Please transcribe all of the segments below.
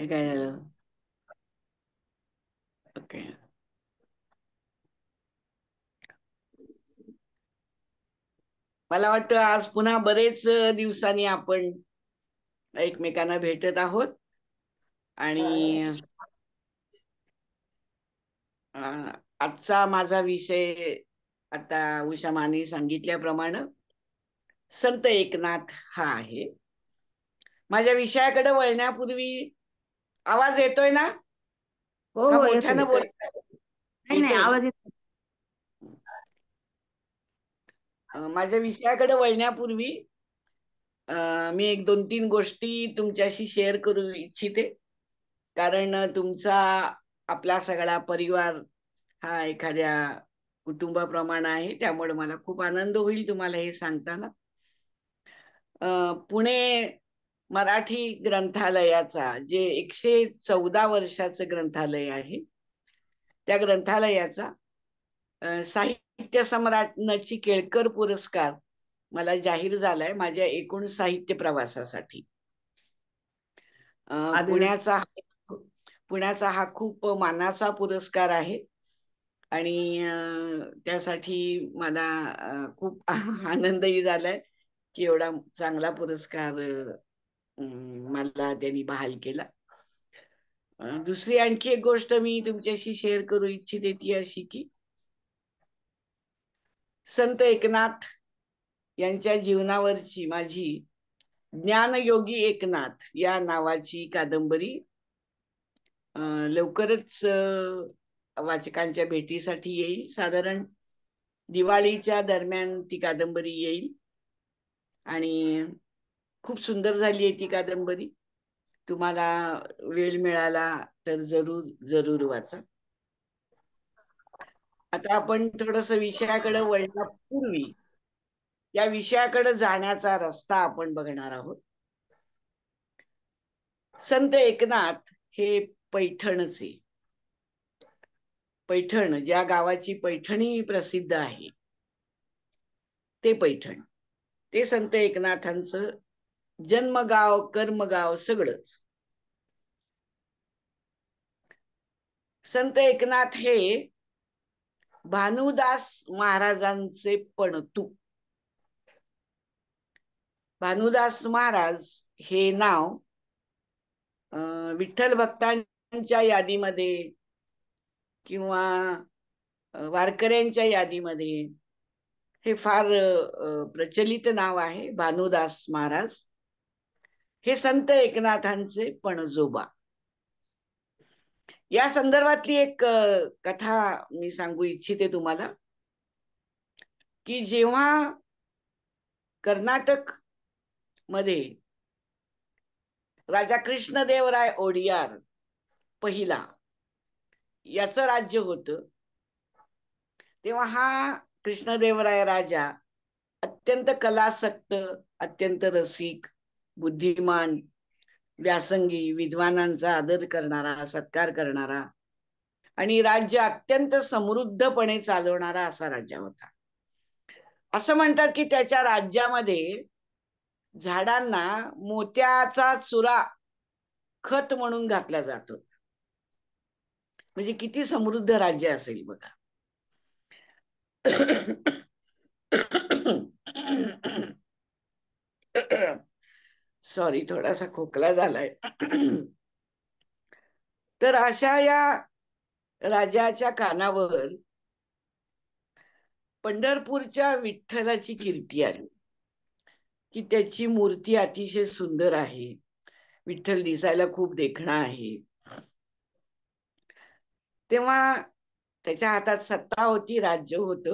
काय ओके मला वाटतं आज पुन्हा बरेच दिवसांनी आपण एकमेकांना भेटत आहोत आणि आजचा माझा विषय आता उषा सांगितल्याप्रमाणे संत एकनाथ हा आहे माझ्या विषयाकडे वळण्यापूर्वी आवाज येतोय ना हो, हो बोल नाही नाही आवाज माझ्या विषयाकडे वळण्यापूर्वी मी एक दोन तीन गोष्टी तुमच्याशी शेअर करू इच्छिते कारण तुमचा आपला सगळा परिवार हा एखाद्या कुटुंबाप्रमाणे आहे त्यामुळे मला खूप आनंद होईल तुम्हाला हे सांगताना पुणे मराठी ग्रंथालयाचा जे एकशे चौदा वर्षाचं ग्रंथालय आहे त्या ग्रंथालयाचा साहित्य सम्राट नची केळकर पुरस्कार मला जाहीर झालाय माझ्या एकूण साहित्य प्रवासासाठी पुण्याचा पुण्याचा हा खूप मानाचा पुरस्कार आहे आणि त्यासाठी मला खूप आनंदही झालाय की एवढा चांगला पुरस्कार मला त्यांनी बहाल केला दुसरी आणखी एक गोष्ट मी तुमच्याशी शेअर करू इच्छिते ती अशी की संत एकनाथ यांच्या जीवनावरची माझी ज्ञान योगी एकनाथ या नावाची कादंबरी लवकरच वाचकांच्या भेटीसाठी येईल साधारण दिवाळीच्या दरम्यान ती कादंबरी येईल आणि खूप सुंदर झाली आहे ती कादंबरी तुम्हाला वेळ मिळाला तर जरूर जरूर वाचा आता आपण थोडस विषयाकडे वळण्यापूर्वी या विषयाकडे जाण्याचा रस्ता आपण बघणार आहोत संत एकनाथ हे पैठणचे पैठण ज्या गावाची पैठणी प्रसिद्ध आहे ते पैठण ते संत एकनाथांचं जन्मगाव कर्मगाव सगळंच संत एकनाथ हे भानुदास महाराजांचे पणतू भानुदास महाराज हे नाव विठ्ठल भक्तांच्या यादीमध्ये किंवा वारकऱ्यांच्या यादीमध्ये हे फार प्रचलित नाव आहे भानुदास महाराज हे संत एकनाथांचे पणजोबा या संदर्भातली एक कथा मी सांगू इच्छिते तुम्हाला की जेव्हा कर्नाटक मध्ये राजा कृष्णदेवराय ओडियार पहिला याच राज्य होत तेव्हा हा कृष्णदेवराय राजा अत्यंत कलासक्त अत्यंत रसिक बुद्धिमान व्यासंगी विद्वानांचा आदर करणारा सत्कार करणारा आणि राज्य अत्यंत समृद्धपणे चालवणारा असा राजा होता असं म्हणतात की त्याच्या राज्यामध्ये झाडांना मोत्याचा चुरा खत म्हणून घातला जातो म्हणजे किती समृद्ध राज्य असेल बघा सॉरी थोडासा खोकला झालाय तर अशा या राजाच्या कानावर पंढरपूरच्या विठ्ठलाची कीर्ती आली की त्याची मूर्ती अतिशय सुंदर आहे विठ्ठल दिसायला खूप देखणा आहे तेव्हा त्याच्या हातात सत्ता होती राज्य होत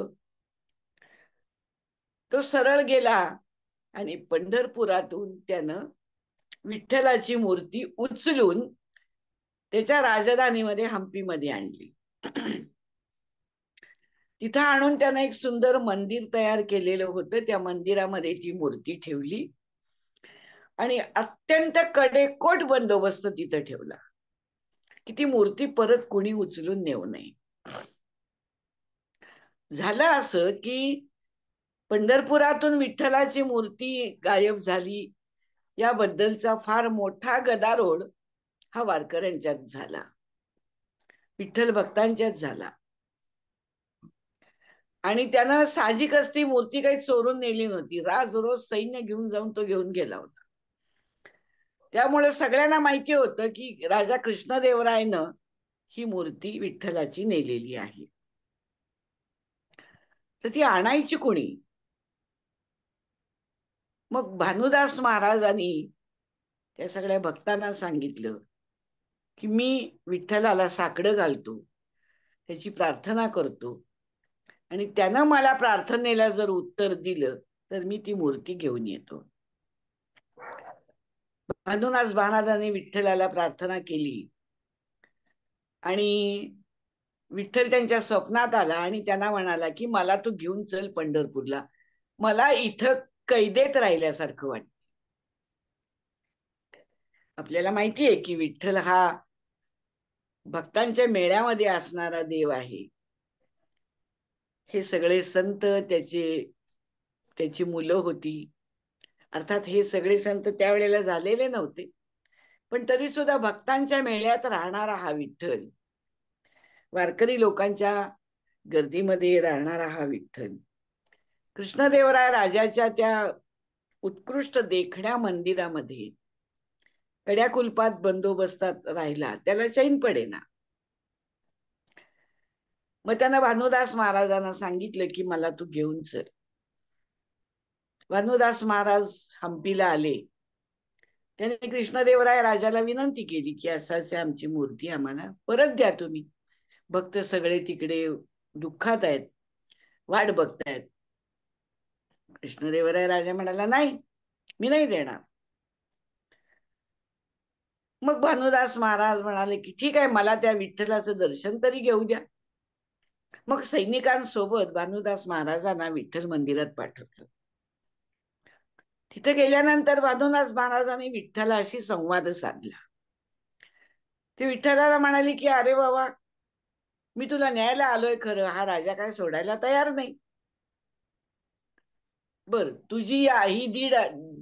तो सरळ गेला आणि पंढरपुरातून त्यानं विठ्ठलाची मूर्ती उचलून त्याच्या राजधानीमध्ये हम्पीमध्ये आणली तिथं आणून त्यानं एक सुंदर मंदिर तयार केलेलं होतं त्या मंदिरामध्ये ती मूर्ती ठेवली आणि अत्यंत कडेकोट बंदोबस्त तिथं ठेवला की ती मूर्ती परत कुणी उचलून नेऊ नये झालं असं की पंढरपुरातून विठ्ठलाची मूर्ती गायब झाली याबद्दलचा फार मोठा गदारोळ हा वारकऱ्यांच्यात झाला विठ्ठल भक्तांच्यात झाला आणि त्यानं साजिक असती मूर्ती काही चोरून नेली नव्हती राज रोज सैन्य घेऊन जाऊन तो घेऊन गेला होता त्यामुळे सगळ्यांना माहिती होतं की राजा कृष्णदेवरायनं ही मूर्ती विठ्ठलाची नेलेली आहे तर ती आणायची कोणी मग भानुदास महाराजांनी त्या सगळ्या भक्तांना सांगितलं की मी विठ्ठलाला साकडं घालतो त्याची प्रार्थना करतो आणि त्यानं मला प्रार्थनेला जर उत्तर दिलं तर मी ती मूर्ती घेऊन येतो भानुदास महाराजांनी विठ्ठलाला प्रार्थना केली आणि विठ्ठल त्यांच्या स्वप्नात आला आणि त्यांना म्हणाला की मला तू घेऊन चल पंढरपूरला मला इथं कैदेत राहिल्यासारखं वाटत आपल्याला माहितीये की विठ्ठल हा भक्तांच्या मेळ्यामध्ये असणारा देव आहे हे सगळे संत त्याचे त्याची मुलं होती अर्थात हे सगळे संत त्यावेळेला झालेले नव्हते पण तरी सुद्धा भक्तांच्या मेळ्यात राहणारा हा विठ्ठल वारकरी लोकांच्या गर्दीमध्ये राहणारा हा विठ्ठल कृष्णदेवराय राजाच्या त्या उत्कृष्ट देखण्या मंदिरामध्ये कड्या कुलपात बंदोबस्तात राहिला त्याला चैन पडेना मग त्यांना भानुदास महाराजांना सांगितलं की मला तू घेऊन चल भानुदास महाराज हम्पीला आले त्याने कृष्णदेवराय राजाला विनंती केली की असे आमची मूर्ती आम्हाला परत द्या तुम्ही भक्त सगळे तिकडे दुःखात आहेत वाट बघतायत कृष्णदेवराय राजा म्हणाला नाही मी नाही देणार मग भानुदास महाराज म्हणाले की ठीक आहे मला त्या विठ्ठलाचं दर्शन तरी घेऊ द्या मग सैनिकांसोबत भानुदास महाराजांना विठ्ठल मंदिरात पाठवलं तिथे गेल्यानंतर भानुदास महाराजांनी विठ्ठलाशी संवाद साधला ते विठ्ठलाला म्हणाले की अरे बाबा मी तुला न्यायला आलोय खरं हा राजा काय सोडायला तयार नाही बर तुझी ही दीड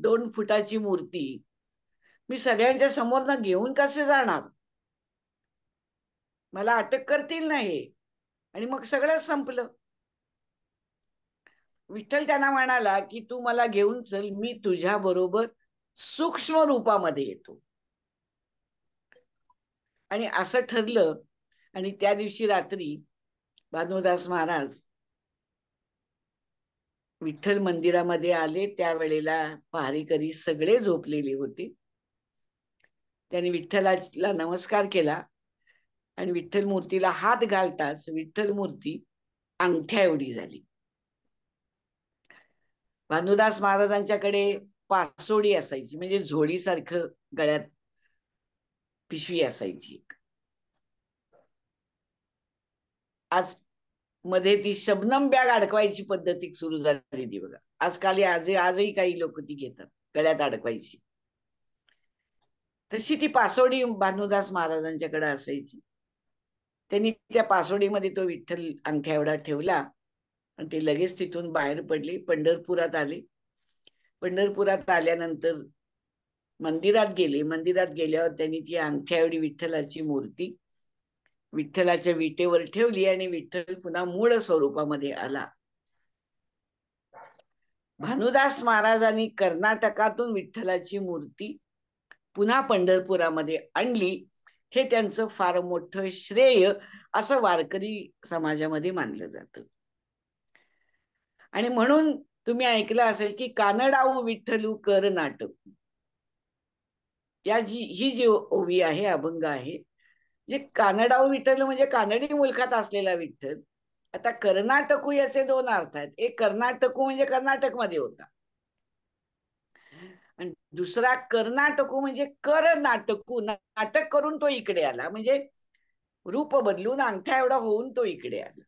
दोन फुटाची मूर्ती मी सगळ्यांच्या समोर ना घेऊन कसे जाणार मला अटक करतील नाही आणि मग सगळं संपलं विठ्ठल त्यांना म्हणाला की तू मला घेऊन चल मी तुझ्या बरोबर सूक्ष्म रूपामध्ये येतो आणि असं ठरलं आणि त्या दिवशी रात्री भानुदास महाराज विठ्ठल मंदिरामध्ये आले त्यावेळेला पहारेकरी सगळे झोपलेले होते त्यांनी विठ्ठलाला नमस्कार केला आणि विठ्ठल मूर्तीला हात घालताच विठ्ठल मूर्ती अंगठ्या एवढी झाली भानुदास महाराजांच्याकडे पासोडी असायची म्हणजे झोडीसारखं गळ्यात पिशवी असायची आज मध्ये ती शबनम बॅग अडकवायची पद्धती सुरू झाली ती बघा आजकाल आज आजही काही लोक ती घेतात गळ्यात अडकवायची तशी ती पासोडी भानुदास महाराजांच्याकडे असायची त्यांनी त्या पासोडीमध्ये तो विठ्ठल अंगठ्या एवढा ठेवला आणि ते लगेच तिथून बाहेर पडले पंढरपुरात आले पंढरपुरात आल्यानंतर मंदिरात गेले मंदिरात गेल्यावर त्यांनी ती अंगठ्या एवढी विठ्ठलाची मूर्ती विठ्ठलाच्या विटेवर ठेवली आणि विठ्ठल पुन्हा मूळ स्वरूपामध्ये आला भानुदास महाराजांनी कर्नाटकातून विठ्ठलाची मूर्ती पुन्हा पंढरपुरामध्ये आणली हे त्यांचं फार मोठ श्रेय असं वारकरी समाजामध्ये मानलं जात आणि म्हणून तुम्ही ऐकलं असेल की कानडाऊ विठ्ठलू कर नाटक या जी ही जी ओवी आहे अभंग आहे जे कानडाव विठ्ठल म्हणजे कानडी मुलखात असलेला विठ्ठल आता कर्नाटकू याचे दोन अर्थ आहेत एक कर्नाटकू म्हणजे कर्नाटकमध्ये होता आणि दुसरा कर्नाटकू म्हणजे कर नाटकू नाटक करून तो इकडे आला म्हणजे रूप बदलून अंगठा एवढा होऊन तो इकडे आला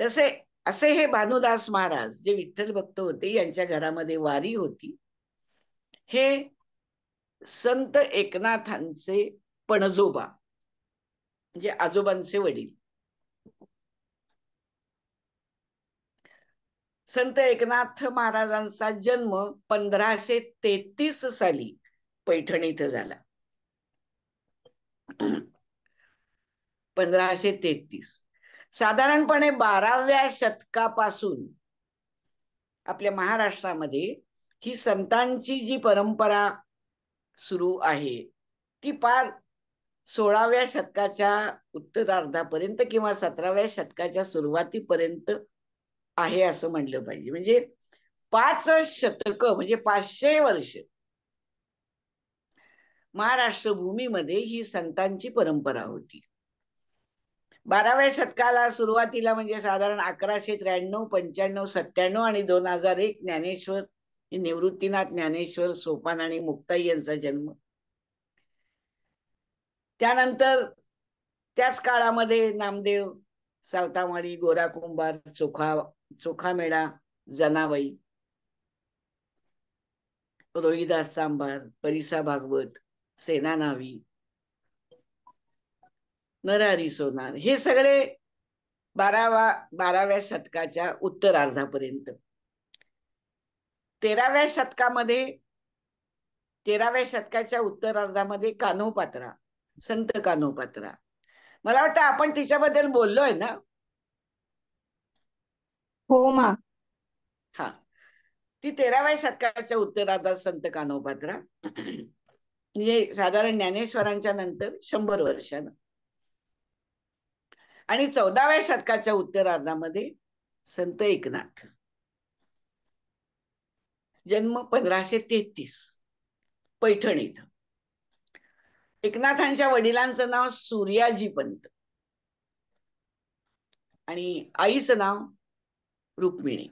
तसे असे हे भानुदास महाराज जे विठ्ठल भक्त होते यांच्या घरामध्ये वारी होती हे संत एकनाथांचे पणजोबा म्हणजे आजोबांचे वडील संत एकनाथ महाराजांचा जन्म पंधराशे तेहतीस साली पैठण इथं झाला पंधराशे तेहतीस साधारणपणे बाराव्या शतकापासून आपल्या महाराष्ट्रामध्ये ही संतांची जी परंपरा सुरू आहे ती पार सोळाव्या शतकाच्या उत्तरार्धापर्यंत किंवा सतराव्या शतकाच्या सुरुवातीपर्यंत आहे असं म्हणलं पाहिजे म्हणजे पाच शतक म्हणजे पाचशे वर्ष महाराष्ट्र भूमीमध्ये ही संतांची परंपरा होती बाराव्या शतकाला सुरुवातीला म्हणजे साधारण अकराशे त्र्याण्णव पंच्याण्णव सत्त्याण्णव आणि दोन हजार एक ज्ञानेश्वर निवृत्तीनाथ ज्ञानेश्वर सोपान आणि मुक्ताई यांचा जन्म त्यानंतर त्याच काळामध्ये नामदेव सावतामाळी गोरा कुंभार चोखा मेळा जनाबाई रोहिदास सांभार परिसा भागवत सेना नावी नरहरी सोनार हे सगळे बारावा बाराव्या शतकाच्या उत्तरार्धापर्यंत तेराव्या शतकामध्ये तेराव्या शतकाच्या उत्तरार्धामध्ये कान्होपात्रा संत कान्होपात्रा मला वाटतं आपण तिच्याबद्दल बोललोय ना हो मा हा ती तेराव्या शतकाच्या उत्तरार्धात संत कान्होपात्रा म्हणजे साधारण ज्ञानेश्वरांच्या नंतर शंभर वर्षानं आणि चौदाव्या शतकाच्या उत्तरार्धामध्ये संत एकनाथ जन्म पंधराशे तेहतीस पैठण इथं एकनाथांच्या वडिलांचं नाव सूर्याजी पंत आणि आईचं नाव रुक्मिणी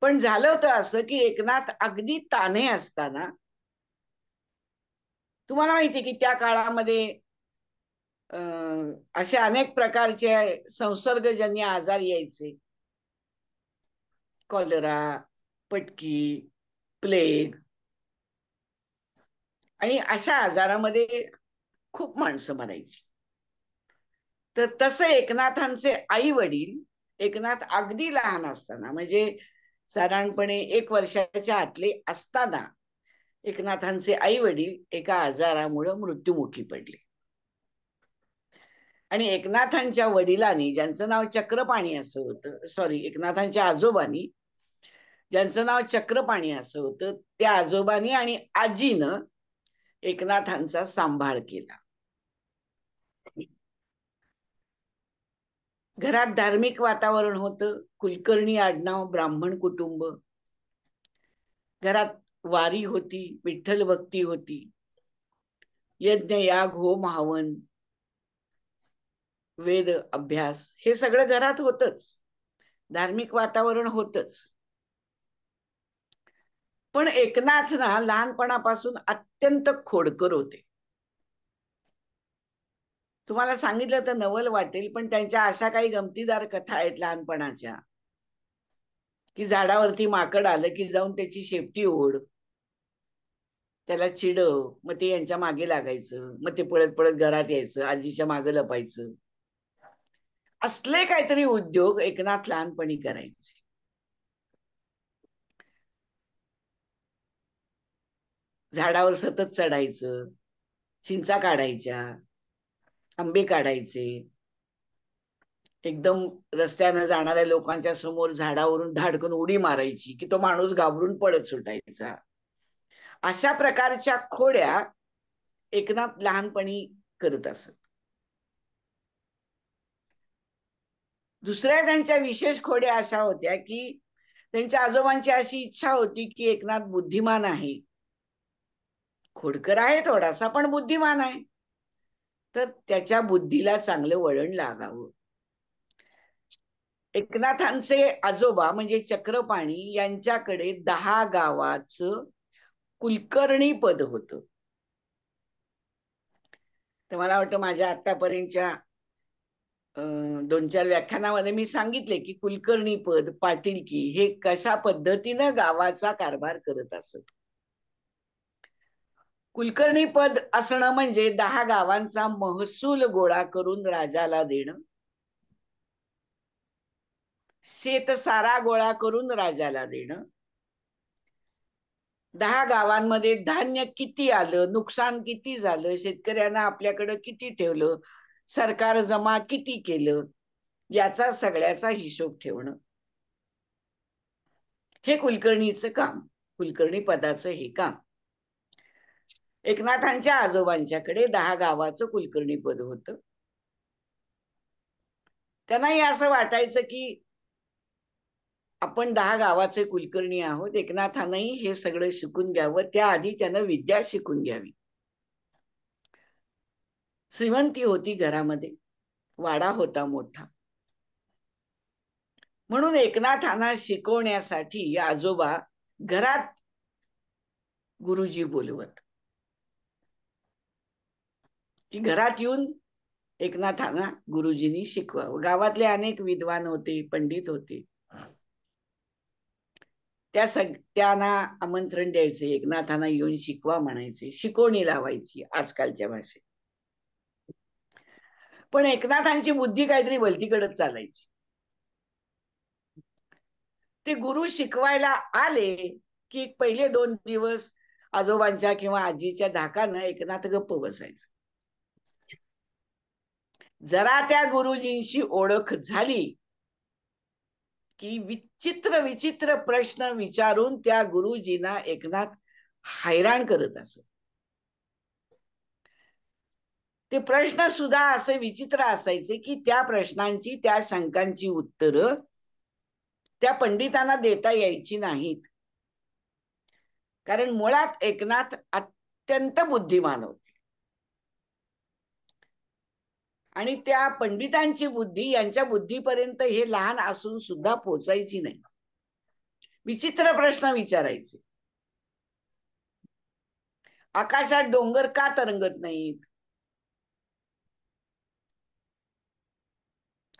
पण झालं होतं असं की एकनाथ अगदी ताने असताना तुम्हाला माहिती की त्या काळामध्ये असे अनेक प्रकारचे संसर्गजन्य आजार यायचे कॉलरा पटकी प्लेग आणि अशा आजारामध्ये खूप माणसं मरायची तर तसं एकनाथांचे आई वडील एकनाथ अगदी लहान असताना म्हणजे साधारणपणे एक वर्षाच्या आतले असताना एकनाथांचे आई वडील एका आजारामुळं मृत्युमुखी पडले आणि एकनाथांच्या वडिलांनी ज्यांचं नाव चक्रपाणी असं होतं सॉरी एकनाथांच्या आजोबांनी ज्यांचं नाव चक्रपाणी असं होतं त्या आजोबानी आणि आजीनं एकनाथांचा सांभाळ केला घरात धार्मिक वातावरण होतं कुलकर्णी आडनाव ब्राह्मण कुटुंब घरात वारी होती विठ्ठल भक्ती होती यज्ञ याग होम हवन वेद अभ्यास हे सगळं घरात होतच धार्मिक वातावरण होतच पण एकनाथ ना लहानपणापासून अत्यंत खोडकर होते तुम्हाला सांगितलं तर नवल वाटेल पण त्यांच्या अशा काही गमतीदार कथा आहेत लहानपणाच्या की झाडावरती माकड आलं की जाऊन त्याची शेपटी ओढ त्याला चिडव मग ते यांच्या मागे लागायचं मग ते पळत पळत घरात यायचं आजीच्या मागे लपायचं असले काहीतरी उद्योग एकनाथ लहानपणी करायचे झाडावर सतत चढायचं चिंचा काढायच्या आंबे काढायचे एकदम रस्त्यानं जाणाऱ्या लोकांच्या समोर झाडावरून धाडकन उडी मारायची की तो माणूस घाबरून पडत सुटायचा अशा प्रकारच्या खोड्या एकनाथ लहानपणी करत असत दुसऱ्या त्यांच्या विशेष खोड्या अशा होत्या की त्यांच्या आजोबांची अशी इच्छा होती की एकनाथ बुद्धिमान आहे खोडकर आहे थोडासा पण बुद्धिमान आहे तर त्याच्या बुद्धीला चांगलं वळण लागावं एकनाथांचे आजोबा म्हणजे चक्रपाणी यांच्याकडे दहा गावाचं कुलकर्णी पद होत तर मला वाटतं माझ्या आतापर्यंतच्या दोन चार व्याख्यानामध्ये मी सांगितले की कुलकर्णी पद पाटीलकी हे कशा पद्धतीनं गावाचा कारभार करत असत कुलकर्णी पद असणं म्हणजे दहा गावांचा महसूल गोळा करून राजाला देणं शेत सारा गोळा करून राजाला देणं दहा गावांमध्ये धान्य किती आलं नुकसान किती झालं शेतकऱ्यांना आपल्याकडं किती ठेवलं सरकार जमा किती केलं याचा सगळ्याचा हिशोब ठेवणं हे कुलकर्णीचं काम कुलकर्णी पदाचं हे काम एकनाथांच्या आजोबांच्याकडे दहा गावाचं कुलकर्णी पद होत त्यांनाही असं वाटायचं की आपण दहा गावाचे कुलकर्णी आहोत एकनाथानंही हे सगळं शिकून घ्यावं त्याआधी त्यानं विद्या शिकून घ्यावी श्रीमंती होती घरामध्ये वाडा होता मोठा म्हणून एकनाथांना शिकवण्यासाठी आजोबा घरात गुरुजी बोलवत की घरात येऊन एकनाथांना गुरुजींनी शिकवा गावातले अनेक विद्वान होते पंडित होते त्या सग त्यांना आमंत्रण द्यायचे एकनाथांना येऊन शिकवा म्हणायचे शिकवणी लावायची आजकालच्या भाषेत पण एकनाथांची बुद्धी काहीतरी भलतीकडच चालायची ते गुरु शिकवायला आले की पहिले दोन दिवस आजोबांच्या किंवा आजीच्या धाकानं एकनाथ गप्प बसायचं जरा त्या गुरुजींशी ओळख झाली की विचित्र विचित्र प्रश्न विचारून त्या गुरुजींना एकनाथ हैराण करत असत ते प्रश्न सुद्धा असे विचित्र असायचे की त्या प्रश्नांची त्या शंकांची उत्तरं त्या पंडितांना देता यायची नाहीत कारण मुळात एकनाथ अत्यंत बुद्धिमान होते आणि त्या पंडितांची बुद्धी यांच्या बुद्धीपर्यंत हे लहान असून सुद्धा पोचायची नाही विचित्र प्रश्न विचारायचे आकाशात डोंगर का तरंगत नाहीत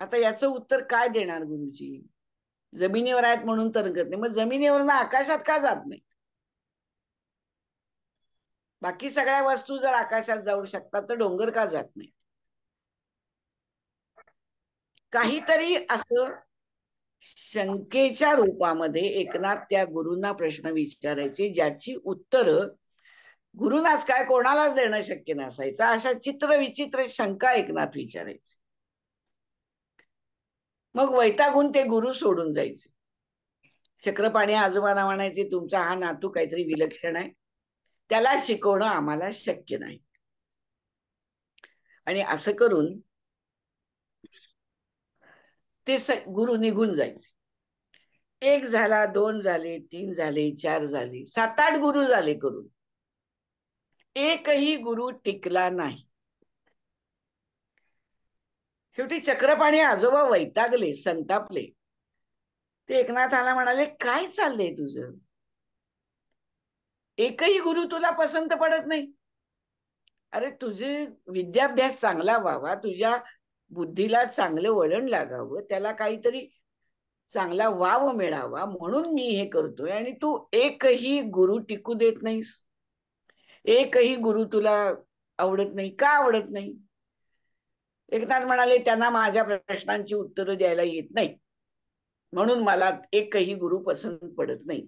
आता याच उत्तर काय देणार गुरुजी जमिनीवर आहेत म्हणून तरंगत नाही मग जमिनीवर ना आकाशात का जात नाही बाकी सगळ्या वस्तू जर आकाशात जाऊ शकतात तर डोंगर का जात नाही काहीतरी असं शंकेच्या रूपामध्ये एकनाथ त्या गुरुंना प्रश्न विचारायचे ज्याची उत्तर गुरुनाच काय कोणालाच देणं शक्य नसायचं अशा चित्र विचित्र शंका एकनाथ विचारायचे मग वैतागून ते गुरु सोडून जायचे चक्रपाणी आजोबाना म्हणायचे तुमचा हा नातू काहीतरी विलक्षण आहे त्याला शिकवणं आम्हाला शक्य नाही आणि असं करून ते स गुरु निघून जायचे एक झाला दोन झाले तीन झाले चार झाले सात आठ गुरु झाले करून एकही गुरु टिकला नाही शेवटी चक्रपाणी आजोबा वैतागले संतापले ते एकनाथाला म्हणाले काय चाललंय तुझं एकही गुरु तुला पसंत पडत नाही अरे तुझे विद्याभ्यास चांगला व्हावा तुझ्या बुद्धीला चांगलं वळण लागावं त्याला काहीतरी चांगला वाव मिळावा म्हणून मी हे करतोय आणि तू एकही गुरु टिकू देत नाहीस एकही गुरु तुला आवडत नाही का आवडत नाही एकनाथ म्हणाले त्यांना माझ्या प्रश्नांची उत्तरं द्यायला येत नाही म्हणून मला एकही गुरु पसंत पडत नाही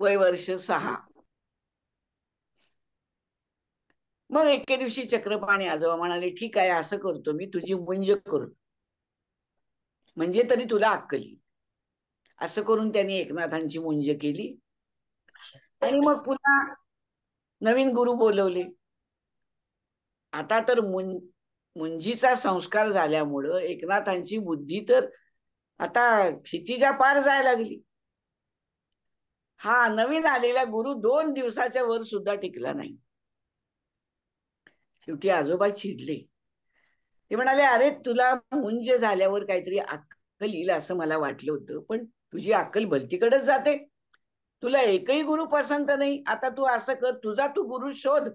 वय वर्ष सहा मग एके दिवशी चक्रपाणी आजोबा म्हणाले ठीक आहे असं करतो मी तुझी मुंज करतो म्हणजे तरी तुला अक्कली असं करून त्यांनी एकनाथांची मुंज केली आणि मग पुन्हा नवीन गुरु बोलवले आता तर मुं मुंजीचा संस्कार झाल्यामुळं एकनाथांची बुद्धी तर आता क्षितिजा पार जायला लागली हा नवीन आलेला गुरु दोन दिवसाच्या वर सुद्धा टिकला नाही शेवटी आजोबा चिडले ते म्हणाले अरे तुला मुंज झाल्यावर काहीतरी अक्कल येईल असं मला वाटलं होतं पण तुझी अक्कल भलतीकडेच जाते तुला एकही गुरु पसंत नाही आता तू असं कर तुझा तू गुरु शोध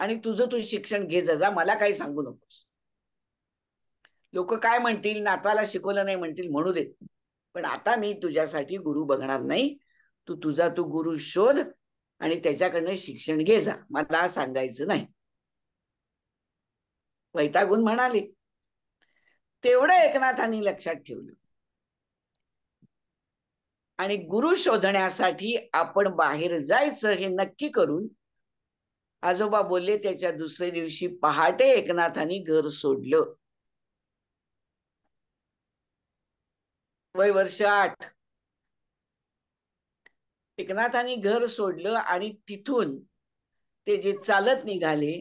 आणि तुझं तू शिक्षण घे जा मला काही सांगू नकोस लोक काय म्हणतील नातवाला शिकवलं नाही म्हणतील म्हणू दे पण आता मी तुझ्यासाठी गुरु बघणार नाही तू तुझा तू गुरु शोध आणि त्याच्याकडनं शिक्षण घे जा मला सांगायचं नाही वैतागून म्हणाले तेवढं एकनाथांनी लक्षात ठेवलं आणि गुरु शोधण्यासाठी आपण बाहेर जायचं हे नक्की करून आजोबा बोलले त्याच्या दुसऱ्या दिवशी पहाटे एकनाथांनी घर सोडलं वय वर्ष आठ एकनाथांनी घर सोडलं आणि तिथून ते जे चालत निघाले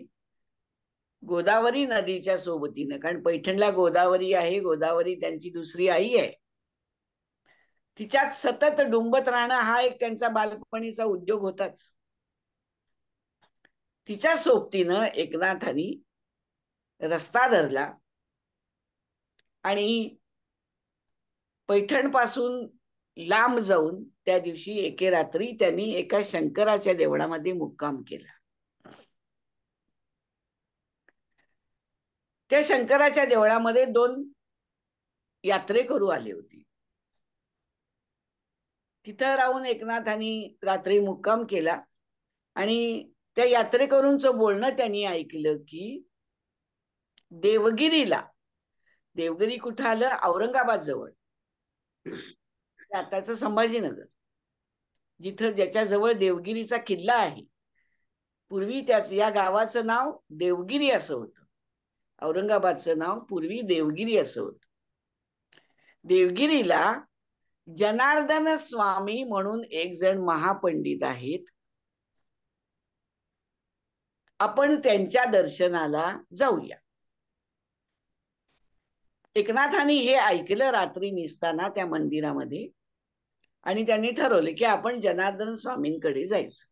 गोदावरी नदीच्या सोबतीनं कारण पैठणला गोदावरी आहे गोदावरी त्यांची दुसरी आई आहे तिच्यात सतत डुंबत राहणं हा एक त्यांचा बालपणीचा उद्योग होताच तिच्या सोबतीनं एकनाथानी रस्ता धरला आणि पैठण पासून लांब जाऊन त्या दिवशी एके रात्री त्यांनी एका शंकराच्या देवळामध्ये मुक्काम केला त्या शंकराच्या देवळामध्ये दोन यात्रेकरू आले होते तिथं राहून एकनाथांनी रात्री मुक्काम केला आणि त्या यात्रेकरूंचं बोलणं त्यांनी ऐकलं की देवगिरीला देवगिरी कुठं आलं औरंगाबाद जवळ आताच संभाजीनगर जिथं ज्याच्या जवळ देवगिरीचा किल्ला आहे पूर्वी त्याच या गावाचं नाव देवगिरी असं होतं औरंगाबादचं नाव पूर्वी देवगिरी असं होत देवगिरीला जनार्दन स्वामी म्हणून एक जण महापंडित आहेत आपण त्यांच्या दर्शनाला जाऊया एकनाथांनी हे ऐकलं रात्री निसताना त्या मंदिरामध्ये आणि त्यांनी ठरवले की आपण जनार्दन स्वामींकडे जायचं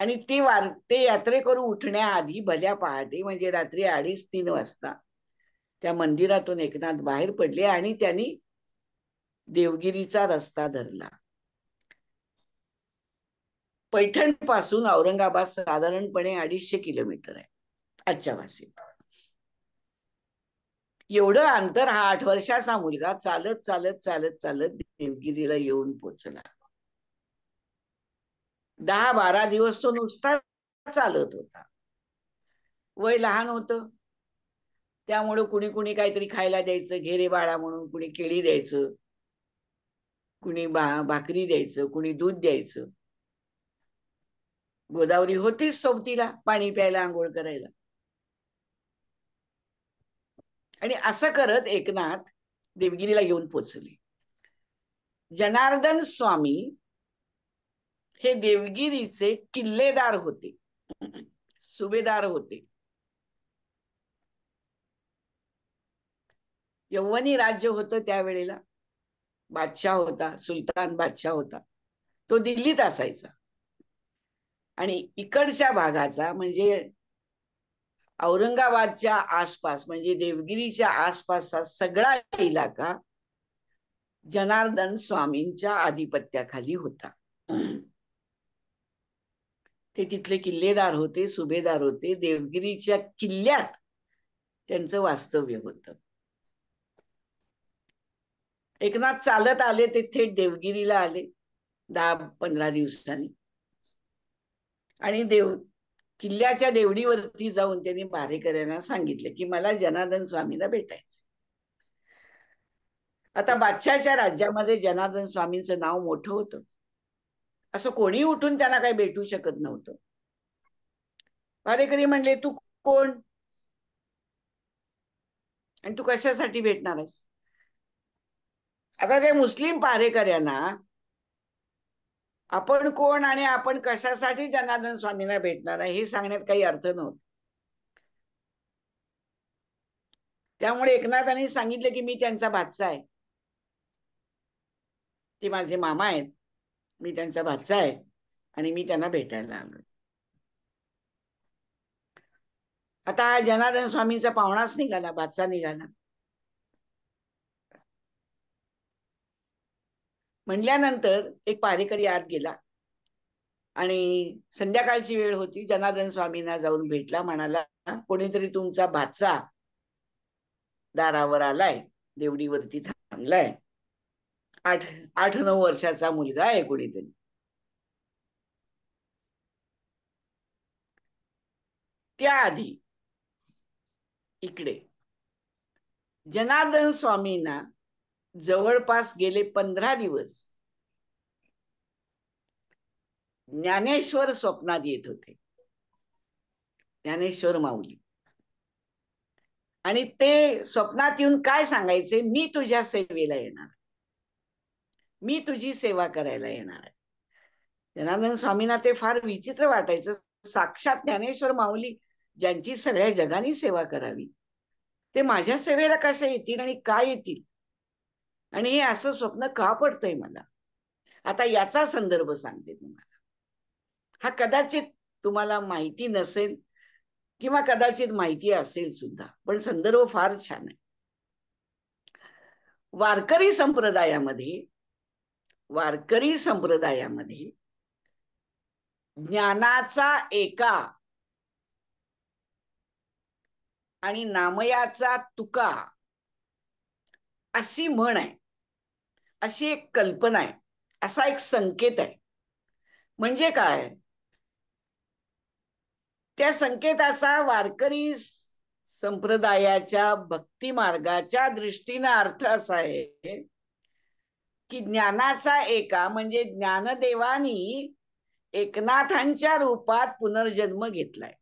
आणि ते वार ते यात्रेकरू उठण्याआधी भल्या पहाटे म्हणजे रात्री अडीच तीन वाजता त्या मंदिरातून एकनाथ बाहेर पडले आणि त्यांनी देवगिरीचा रस्ता धरला पैठण पासून औरंगाबाद साधारणपणे अडीचशे किलोमीटर आहे आजच्या भाषेत एवढं अंतर हा आठ वर्षाचा मुलगा चालत चालत चालत चालत देवगिरीला येऊन पोचला दहा बारा दिवस तो नुसता चालत होता वय लहान होत त्यामुळे कुणी कुणी काहीतरी खायला द्यायचं घेरे बाळा म्हणून कुणी केळी द्यायचं कुणी बा भाकरी द्यायचं कुणी दूध द्यायचं गोदावरी होतीच सोबतीला पाणी प्यायला आंघोळ करायला आणि असं करत एकनाथ देवगिरीला येऊन पोचले जनार्दन स्वामी हे देवगिरीचे किल्लेदार होते सुभेदार होते यवनी राज्य होतं त्यावेळेला बादशाह होता सुलतान बादशाह होता तो दिल्लीत असायचा आणि इकडच्या भागाचा म्हणजे औरंगाबादच्या आसपास म्हणजे देवगिरीच्या आसपासचा सगळा इलाका जनार्दन स्वामींच्या आधिपत्याखाली होता ते तिथले किल्लेदार होते सुभेदार होते देवगिरीच्या किल्ल्यात त्यांचं वास्तव्य होत एकनाथ चालत आले ते थेट देवगिरीला आले दहा पंधरा दिवसांनी आणि देव किल्ल्याच्या देवडीवरती जाऊन त्यांनी यांना सांगितलं की मला जनार्दन स्वामीला भेटायचं आता बादशाच्या राज्यामध्ये जनार्दन स्वामींचं नाव मोठं होतं असं कोणी उठून त्यांना काही भेटू शकत नव्हतं वारेकरी म्हणले तू कोण आणि तू कशासाठी भेटणार आहेस आता त्या मुस्लिम पारेकऱ्यांना आपण कोण आणि आपण कशासाठी जनार्दन स्वामींना भेटणार आहे हे सांगण्यात काही अर्थ नव्हता त्यामुळे एकनाथांनी सांगितलं की मी त्यांचा भादसा आहे ते माझे मामा आहेत मी त्यांचा भाचा आहे आणि मी त्यांना भेटायला आलो आता जनार्दन स्वामींचा पाहुणाच निघाला भाचा निघाला म्हणल्यानंतर एक पारेकरी आत गेला आणि संध्याकाळची वेळ होती जनार्दन स्वामींना जाऊन भेटला म्हणाला कोणीतरी तुमचा भाचा दारावर आलाय देवडीवरती थांबलाय आठ आठ नऊ वर्षाचा मुलगा आहे कुणीतरी त्याआधी इकडे जनार्दन स्वामींना जवळपास गेले पंधरा दिवस ज्ञानेश्वर स्वप्नात येत होते ज्ञानेश्वर माऊली आणि ते स्वप्नात येऊन काय सांगायचे मी तुझ्या सेवेला येणार मी तुझी सेवा करायला येणार आहे जनार्दन स्वामींना ते फार विचित्र वाटायचं साक्षात ज्ञानेश्वर माऊली ज्यांची सगळ्या जगाने सेवा करावी ते माझ्या सेवेला कशा येतील आणि काय येतील आणि हे असं स्वप्न का पडतंय मला आता याचा संदर्भ सांगते तुम्हाला हा कदाचित तुम्हाला माहिती नसेल किंवा कदाचित माहिती असेल सुद्धा पण संदर्भ फार छान आहे वारकरी संप्रदायामध्ये वारकरी संप्रदायामध्ये ज्ञानाचा एका आणि नामयाचा तुका अशी म्हण आहे अशी एक कल्पना आहे असा एक संकेत आहे म्हणजे काय त्या संकेताचा वारकरी संप्रदायाच्या भक्ती मार्गाच्या दृष्टीनं अर्थ असा आहे की ज्ञानाचा एका म्हणजे ज्ञानदेवानी एकनाथांच्या रूपात पुनर्जन्म घेतलाय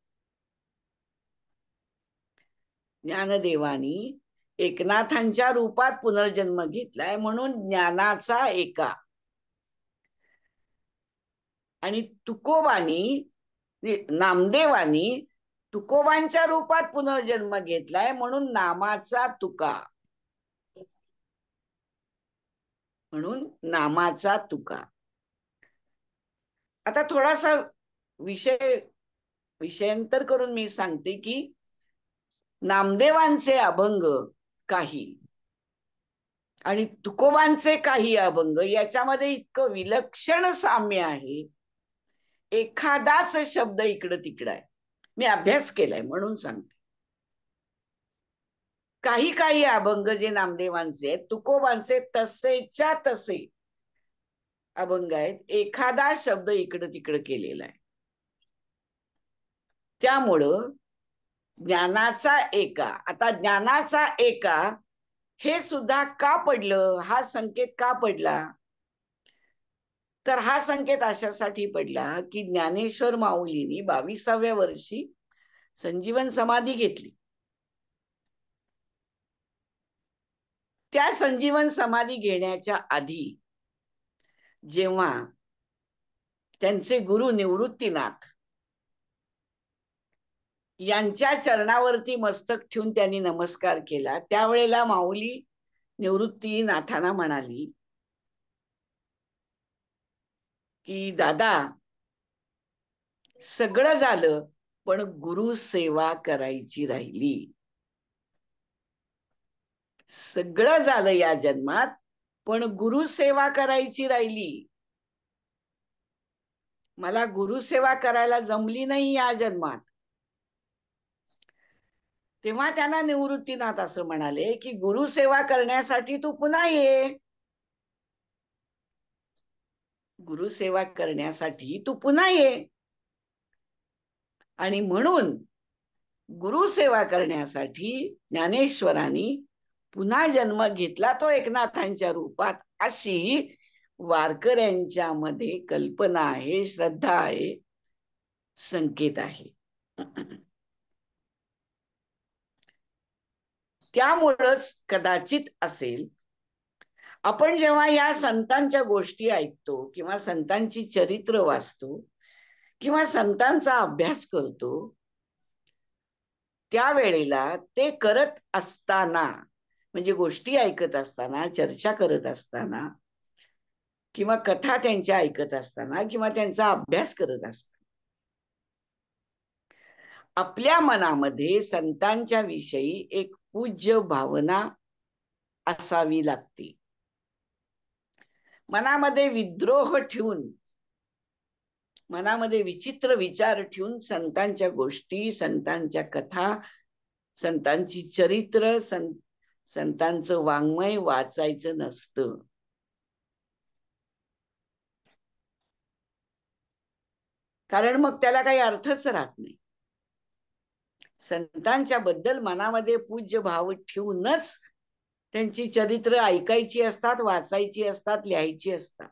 ज्ञानदेवानी एकनाथांच्या रूपात पुनर्जन्म घेतलाय म्हणून ज्ञानाचा एका आणि तुकोबानी नामदेवानी तुकोबांच्या रूपात पुनर्जन्म घेतलाय म्हणून नामाचा तुका म्हणून नामाचा तुका आता थोडासा विषय विषयांतर करून मी सांगते की नामदेवांचे अभंग काही आणि तुकोबांचे काही अभंग याच्यामध्ये इतकं विलक्षण साम्य आहे एखादाच शब्द इकडं तिकडं आहे मी अभ्यास केलाय म्हणून सांगते काही काही अभंग जे नामदेवांचे तुकोबांचे तसेच्या तसे अभंग आहेत एखादा शब्द इकडं तिकडं केलेला आहे त्यामुळं ज्ञानाचा एका आता ज्ञानाचा एका हे सुद्धा का पडलं हा संकेत का पडला तर हा संकेत अशासाठी पडला की ज्ञानेश्वर माऊलीनी बावीसाव्या वर्षी संजीवन समाधी घेतली त्या संजीवन समाधी घेण्याच्या आधी जेव्हा त्यांचे गुरु निवृत्तीनाथ यांच्या चरणावरती मस्तक ठेवून त्यांनी नमस्कार केला त्यावेळेला माऊली निवृत्तीनाथांना म्हणाली की दादा सगळं झालं पण गुरु सेवा करायची राहिली सगळं झालं या जन्मात पण गुरुसेवा करायची राहिली मला गुरुसेवा करायला जमली नाही या जन्मात तेव्हा त्यांना निवृत्तीनाथ असं म्हणाले की गुरुसेवा करण्यासाठी तू पुन्हा ये गुरुसेवा करण्यासाठी तू पुन्हा ये आणि म्हणून गुरुसेवा करण्यासाठी ज्ञानेश्वरांनी पुन्हा जन्म घेतला तो एकनाथांच्या रूपात अशी वारकऱ्यांच्या मध्ये कल्पना आहे श्रद्धा आहे संकेत आहे त्यामुळंच कदाचित असेल आपण जेव्हा या संतांच्या गोष्टी ऐकतो किंवा संतांची चरित्र वाचतो किंवा संतांचा अभ्यास करतो त्यावेळेला ते करत असताना म्हणजे गोष्टी ऐकत असताना चर्चा करत असताना किंवा कथा त्यांच्या ऐकत असताना किंवा त्यांचा अभ्यास करत असताना आपल्या मनामध्ये संतांच्या विषयी एक पूज्य भावना असावी लागते मनामध्ये विद्रोह ठेवून मनामध्ये विचित्र विचार ठेवून संतांच्या गोष्टी संतांच्या कथा संतांची चरित्र संत संतांचं वाङ्मय वाचायचं नसतं कारण मग त्याला काही अर्थच राहत नाही संतांच्या बद्दल मनामध्ये पूज्य भाव ठेवूनच त्यांची चरित्र ऐकायची असतात वाचायची असतात लिहायची असतात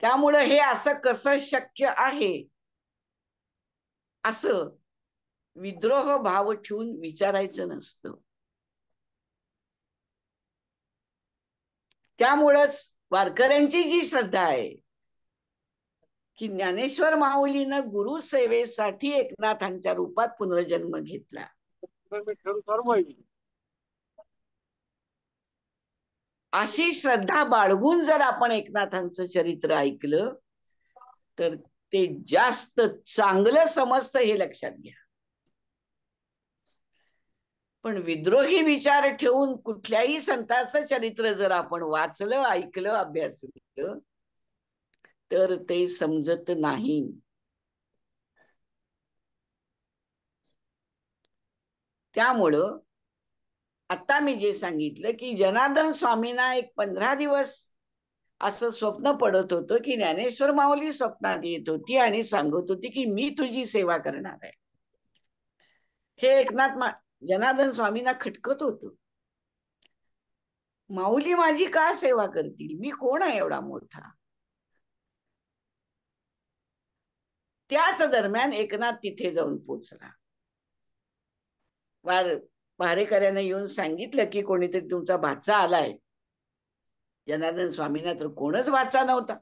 त्यामुळं हे असं कसं शक्य आहे असं विद्रोह भाव ठेवून विचारायचं नसतं त्यामुळंच वारकऱ्यांची जी श्रद्धा आहे की ज्ञानेश्वर माऊलीनं गुरु सेवेसाठी एकनाथांच्या रूपात पुनर्जन्म घेतला अशी श्रद्धा बाळगून जर आपण एकनाथांचं चरित्र ऐकलं तर ते जास्त चांगलं समजतं हे लक्षात घ्या पण विद्रोही विचार ठेवून कुठल्याही संताचं चरित्र जर आपण वाचलं ऐकलं अभ्यासलं तर ते समजत नाही त्यामुळं आता मी जे सांगितलं की जनार्दन स्वामींना एक पंधरा दिवस असं स्वप्न पडत होतं की ज्ञानेश्वर माऊली स्वप्नात येत होती आणि सांगत होती की मी तुझी सेवा करणार आहे हे एकनाथ जनार्दन स्वामींना खटकत होत माऊली माझी का सेवा करतील मी कोण आहे एवढा मोठा त्याच दरम्यान एकनाथ तिथे जाऊन पोचला पहारेकऱ्याने येऊन सांगितलं की कोणीतरी तुमचा भाचा आलाय जनार्दन स्वामींना तर कोणच भाचा नव्हता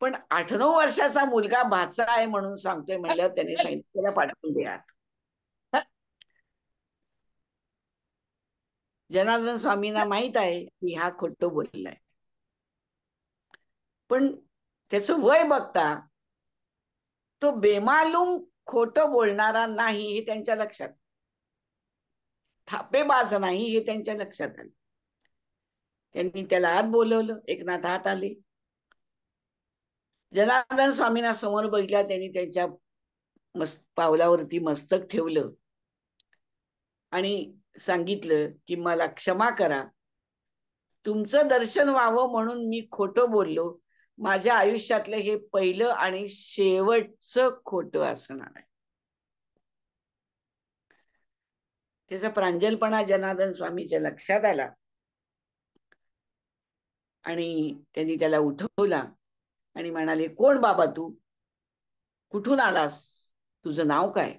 पण आठ नऊ वर्षाचा मुलगा भाचा आहे म्हणून सांगतोय म्हणल्यावर त्याने सांगितलं पाठवून द्या जनार्दन स्वामींना माहित आहे की हा खोटं बोललाय पण त्याच वय बघता तो बेमालूम खोट बोलणारा नाही हे त्यांच्या लक्षात थापेबाज नाही हे त्यांच्या लक्षात आलं त्यांनी त्याला आत बोलवलं एकनाथ आत आले जनार्दन स्वामींना समोर बघितला त्यांनी त्यांच्या मस्त पावलावरती मस्तक ठेवलं आणि सांगितलं की मला क्षमा करा तुमचं दर्शन व्हावं म्हणून मी खोटं बोललो माझ्या आयुष्यातलं हे पहिलं आणि शेवटचं खोटं असणार आहे त्याचा प्रांजलपणा जनार्दन स्वामीच्या लक्षात आला आणि त्यांनी त्याला उठवला आणि म्हणाले कोण बाबा तू कुठून आलास तुझं नाव काय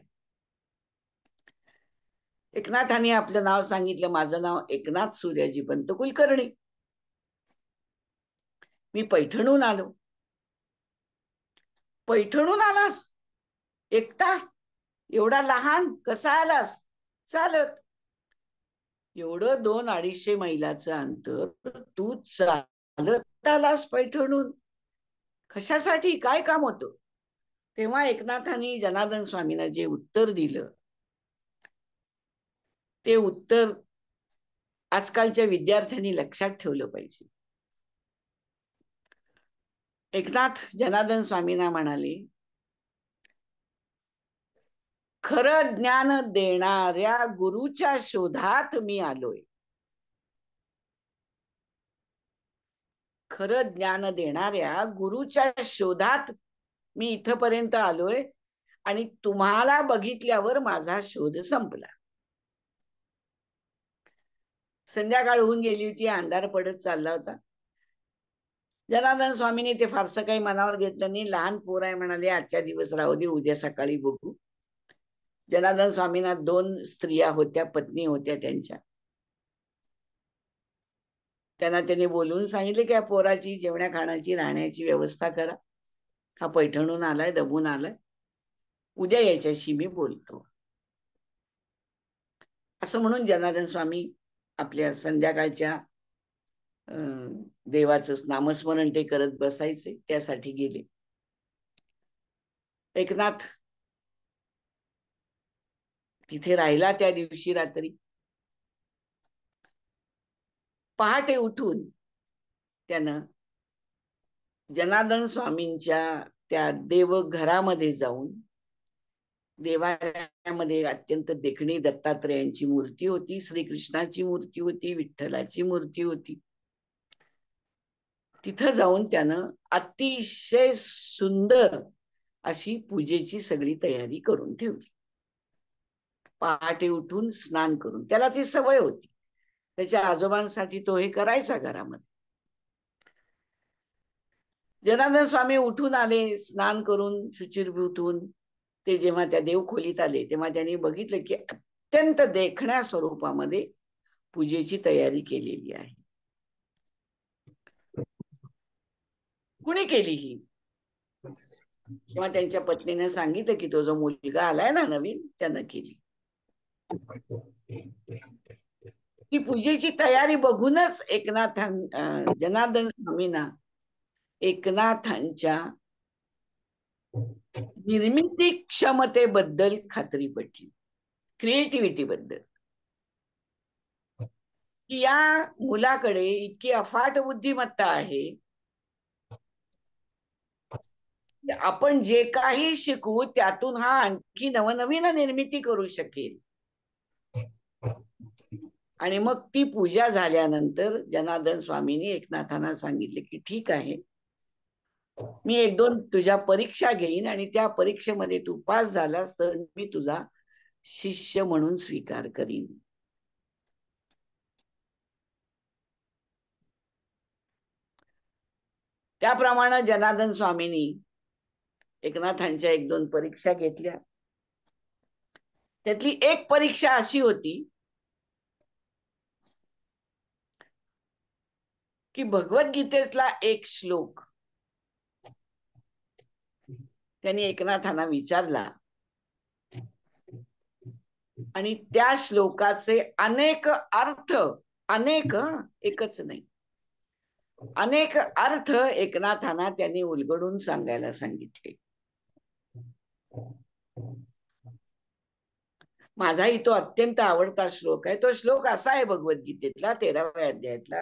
एकनाथांनी आपलं नाव सांगितलं माझं नाव एकनाथ सूर्याजी पंत कुलकर्णी मी पैठणून आलो पैठणून आलास एकटा एवढा लहान कसा आलास चालत एवढं दोन अडीचशे मैलाचं अंतर तू चालत आलास पैठणून कशासाठी काय काम होतं तेव्हा एकनाथांनी जनार्दन स्वामींना जे उत्तर दिलं ते उत्तर आजकालच्या विद्यार्थ्यांनी लक्षात ठेवलं पाहिजे एकनाथ जनार्दन स्वामींना म्हणाले खर ज्ञान देणाऱ्या गुरुच्या शोधात मी आलोय खरं ज्ञान देणाऱ्या गुरुच्या शोधात मी इथपर्यंत आलोय आणि तुम्हाला बघितल्यावर माझा शोध संपला संध्याकाळ होऊन गेली होती अंधार पडत चालला होता जनार्दन स्वामींनी ते फारसं काही मनावर घेतलं नाही लहान पोर आहे म्हणाले आजच्या दिवस राहू दे उद्या सकाळी बघू जनार्दन स्वामींना दोन स्त्रिया होत्या पत्नी होत्या त्यांच्या त्यांना त्यांनी बोलून सांगितले की या पोराची जेवण्या खाण्याची राहण्याची व्यवस्था करा हा पैठणून आलाय दबून आलाय उद्या याच्याशी मी बोलतो असं म्हणून जनार्दन स्वामी आपल्या संध्याकाळच्या देवाच नामस्मरण ते करत बसायचे त्यासाठी गेले एकनाथ तिथे राहिला त्या दिवशी रात्री पहाटे उठून त्यानं जनार्दन स्वामींच्या त्या देवघरामध्ये जाऊन देवालयामध्ये अत्यंत देखणी दत्तात्रयांची मूर्ती होती श्रीकृष्णाची मूर्ती होती विठ्ठलाची मूर्ती होती तिथं जाऊन त्यानं अतिशय सुंदर अशी पूजेची सगळी तयारी करून ठेवली पहाटे उठून स्नान करून त्याला ती सवय होती त्याच्या आजोबांसाठी तो हे करायचा घरामध्ये जनार्दन स्वामी उठून आले स्नान करून शुचिरभूतून ते जेव्हा त्या देव खोलीत आले तेव्हा त्यांनी बघितलं की अत्यंत देखण्या स्वरूपामध्ये पूजेची तयारी केलेली आहे कुणी केली ही तेव्हा त्यांच्या पत्नीने सांगितलं की तो जो मुलगा आलाय ना नवीन त्यानं केली ती पूजेची तयारी बघूनच एकनाथां जनार्दन स्वामींना एकनाथांच्या निर्मिती क्षमतेबद्दल खात्री पटली क्रिएटिव्हिटी बद्दल या मुलाकडे इतकी अफाट बुद्धिमत्ता आहे आपण जे काही शिकू त्यातून हा आणखी नवनवीन निर्मिती करू शकेल आणि मग ती पूजा झाल्यानंतर जनार्दन स्वामींनी एकनाथांना सांगितले की ठीक आहे मी एक दोन तुझ्या परीक्षा घेईन आणि त्या परीक्षेमध्ये तू पास झालास तर मी तुझा शिष्य म्हणून स्वीकार करीन त्याप्रमाणे जनार्दन स्वामींनी एकनाथांच्या एक दोन परीक्षा घेतल्या त्यातली एक परीक्षा अशी होती की भगवद्गीतेतला एक श्लोक त्यांनी एकनाथांना विचारला आणि त्या श्लोकाचे अनेक अर्थ अनेक एकच नाही अनेक अर्थ एकनाथांना त्यांनी उलगडून सांगायला सांगितले माझाही तो अत्यंत आवडता श्लोक आहे तो श्लोक असा आहे भगवद्गीतेतला तेराव्या अध्यायातला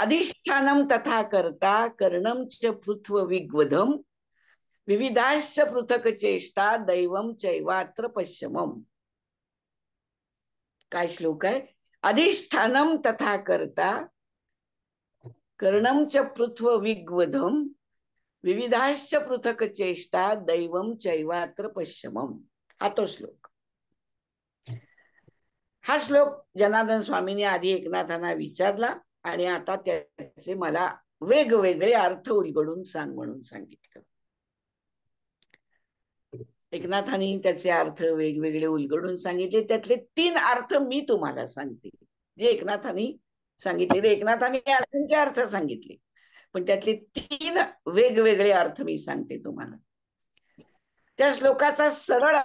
अधिष्ठानम तथा करता कर्णम च पृथ्व विग्वधम विविधाश्च पृथक चेष्टा दैवम चैवात्र पश्चिमम काय श्लोक आहे अधिष्ठानम तथा करता कर्णम च पृथ्व विग्वधम विविधाश्च पृथक चेष्टा दैवम चैवात्र पश्चिमम हा तो श्लोक हा श्लोक जनार्दन स्वामींनी आधी एकनाथांना विचारला आणि आता त्याचे मला वेगवेगळे अर्थ उलगडून सांग म्हणून सांगितलं एकनाथांनी त्याचे अर्थ वेगवेगळे उलगडून सांगितले त्यातले तीन अर्थ मी तुम्हाला सांगते जे एकनाथांनी सांगितले एकनाथांनी अर्थांचे अर्थ सांगितले पण त्यातले तीन वेगवेगळे अर्थ मी सांगते तुम्हाला त्या श्लोकाचा सरळ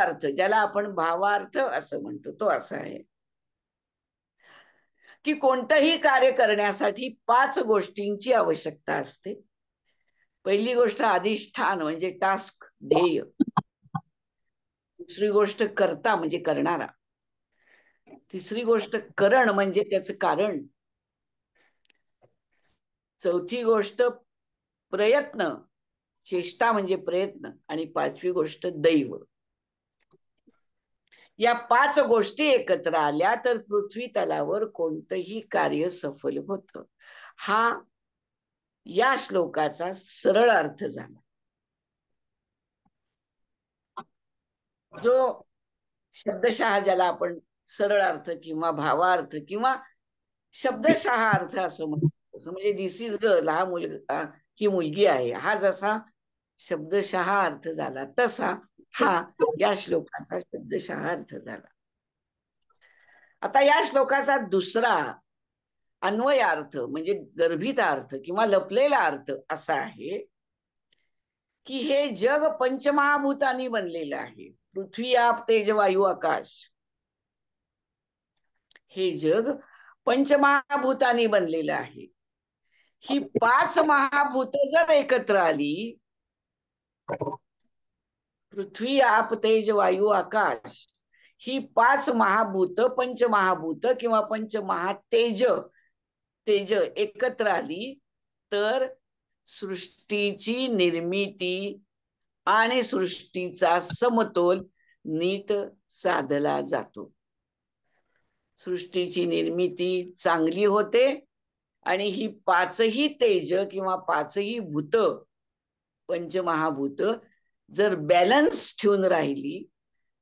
अर्थ ज्याला आपण भावार्थ असं म्हणतो तो असा आहे की कोणतंही कार्य करण्यासाठी पाच गोष्टींची आवश्यकता असते पहिली गोष्ट अधिष्ठान म्हणजे टास्क ध्येय दुसरी गोष्ट करता म्हणजे करणारा तिसरी गोष्ट करण म्हणजे त्याचं कारण चौथी गोष्ट प्रयत्न चेष्टा म्हणजे प्रयत्न आणि पाचवी गोष्ट दैव या पाच गोष्टी एकत्र आल्या तर पृथ्वी तलावर कोणतंही कार्य सफल होत हा या श्लोकाचा सरळ अर्थ झाला जो शब्दशहा ज्याला आपण सरळ अर्थ किंवा भावार्थ किंवा शब्दशहा अर्थ असं म्हणतो म्हणजे दिस इज गर्ल हा मुलगा ही मुलगी आहे हा जसा शब्दशहा अर्थ झाला तसा हा या श्लोकाचा शब्दशः अर्थ झाला आता या श्लोकाचा दुसरा अन्वय अर्थ म्हणजे गर्भित अर्थ किंवा लपलेला अर्थ असा आहे की हे जग पंचमहाभूतांनी बनलेलं आहे पृथ्वी आप तेज वायू आकाश हे जग पंचमहाभूतांनी बनलेलं आहे ही पाच महाभूत जर एकत्र आली पृथ्वी आप तेज वायू आकाश ही पाच महाभूत पंच महाभूत किंवा पंचमहातेज तेज एकत्र आली तर सृष्टीची निर्मिती आणि सृष्टीचा समतोल नीट साधला जातो सृष्टीची निर्मिती चांगली होते आणि ही पाचही तेज किंवा पाचही भूत पंचमहाभूत जर बॅलन्स ठेवून राहिली